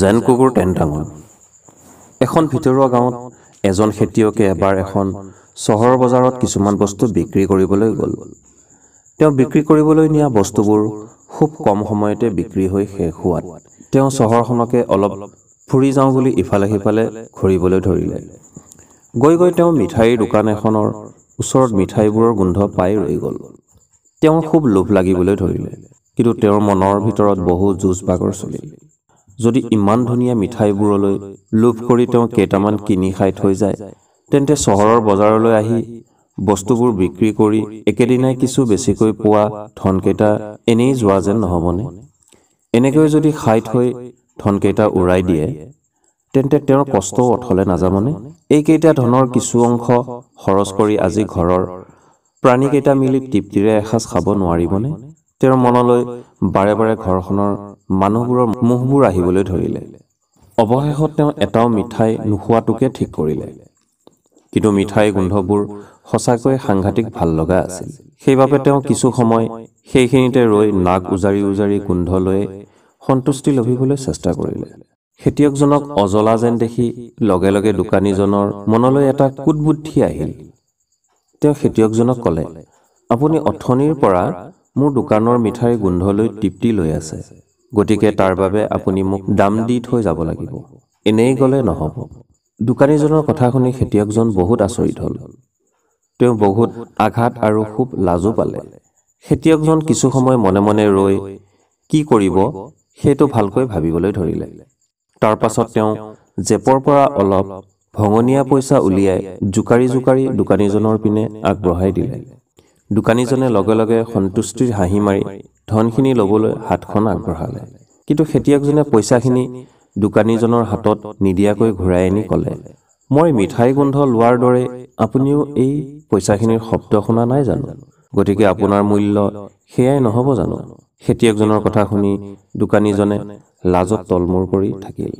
জেন কুকুৰ টেন টেনটাঙোন এখন ভিতৰুৱা গাঁৱত এজন খেতিয়কে এবাৰ এখন চহৰৰ বজাৰত কিছুমান বস্তু বিক্ৰী কৰিবলৈ গ'ল তেওঁ বিক্ৰী কৰিবলৈ নিয়া বস্তুবোৰ খুব কম সময়তে বিক্ৰী হৈ শেষ হোৱাত তেওঁ চহৰখনকে অলপ ফুৰি যাওঁ বুলি ইফালে সিফালে ঘূৰিবলৈ ধৰিলে গৈ গৈ তেওঁ মিঠাইৰ দোকান এখনৰ ওচৰত মিঠাইবোৰৰ গোন্ধ পাই ৰৈ গ'ল তেওঁৰ খুব লোভ লাগিবলৈ ধৰিলে কিন্তু তেওঁৰ মনৰ ভিতৰত বহু যুঁজ বাগৰ চলিল যদি ইমান ধুনীয়া মিঠাইবোৰলৈ লোভ কৰি তেওঁ কেইটামান কিনি খাই থৈ যায় তেন্তে চহৰৰ বজাৰলৈ আহি বস্তুবোৰ বিক্ৰী কৰি একেদিনাই কিছু বেছিকৈ পোৱা ধনকেইটা এনেই যোৱা যেন নহ'বনে এনেকৈ যদি খাই থৈ ধনকেইটা উৰাই দিয়ে তেন্তে তেওঁৰ কষ্টও অথলে নাযাবনে এইকেইটা ধনৰ কিছু অংশ খৰচ কৰি আজি ঘৰৰ প্ৰাণীকেইটা মিলি তৃপ্তিৰে এসাঁজ খাব নোৱাৰিবনে তেওঁৰ মনলৈ বাৰে বাৰে ঘৰখনৰ মানুহবোৰৰ মুখবোৰ আহিবলৈ ধৰিলে অৱশেষত তেওঁ এটাও মিঠাই নোখোৱাটোকে ঠিক কৰিলে কিন্তু মিঠাইৰ গোন্ধবোৰ সঁচাকৈ সাংঘাতিক ভাল লগা আছিল সেইবাবে তেওঁ কিছু সময় সেইখিনিতে ৰৈ নাক উজাৰি উজাৰি গোন্ধ লৈ সন্তুষ্টি লভিবলৈ চেষ্টা কৰিলে খেতিয়কজনক অজলা যেন দেখি লগে লগে দোকানীজনৰ মনলৈ এটা কুটবুদ্ধি আহিল তেওঁ খেতিয়কজনক ক'লে আপুনি অথনিৰ পৰা মোৰ দোকানৰ মিঠাইৰ গোন্ধলৈ তৃপ্তি লৈ আছে গতিকে তাৰ বাবে আপুনি মোক দাম দি থৈ যাব লাগিব এনেই গ'লে নহ'ব দোকানীজনৰ কথা শুনি খেতিয়কজন বহুত আচৰিত হ'ল তেওঁ বহুত আঘাত আৰু খুব লাজো পালে খেতিয়কজন কিছু সময় মনে মনে ৰৈ কি কৰিব সেইটো ভালকৈ ভাবিবলৈ ধৰিলে তাৰ পাছত তেওঁ জেপৰ পৰা অলপ ভঙনীয়া পইচা উলিয়াই জোকাৰি জোকাৰি দোকানীজনৰ পিনে আগবঢ়াই দিলে দোকানীজনে লগে লগে সন্তুষ্টিৰ হাঁহি মাৰি ধনখিনি ল'বলৈ হাতখন আগবঢ়ালে কিন্তু খেতিয়কজনে পইচাখিনি দোকানীজনৰ হাতত নিদিয়াকৈ ঘূৰাই আনি ক'লে মই মিঠাই গোন্ধ লোৱাৰ দৰে আপুনিও এই পইচাখিনিৰ শব্দ শুনা নাই জানো গতিকে আপোনাৰ মূল্য সেয়াই নহ'ব জানো খেতিয়কজনৰ কথা শুনি দোকানীজনে লাজত তলমূৰ কৰি থাকিল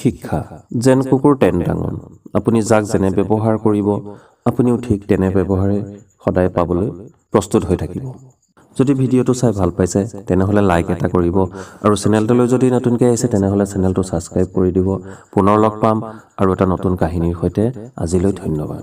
শিক্ষা যেন কুকুৰ তেন ডাঙৰ আপুনি যাক যেনে ব্যৱহাৰ কৰিব আপুনিও ঠিক তেনে ব্যৱহাৰে সদায় পাবলৈ প্ৰস্তুত হৈ থাকিব যদি ভিডিঅ'টো চাই ভাল পাইছে তেনেহ'লে লাইক এটা কৰিব আৰু চেনেলটোলৈ যদি নতুনকৈ আহিছে তেনেহ'লে চেনেলটো ছাবস্ক্ৰাইব কৰি দিব পুনৰ লগ পাম আৰু এটা নতুন কাহিনীৰ সৈতে আজিলৈ ধন্যবাদ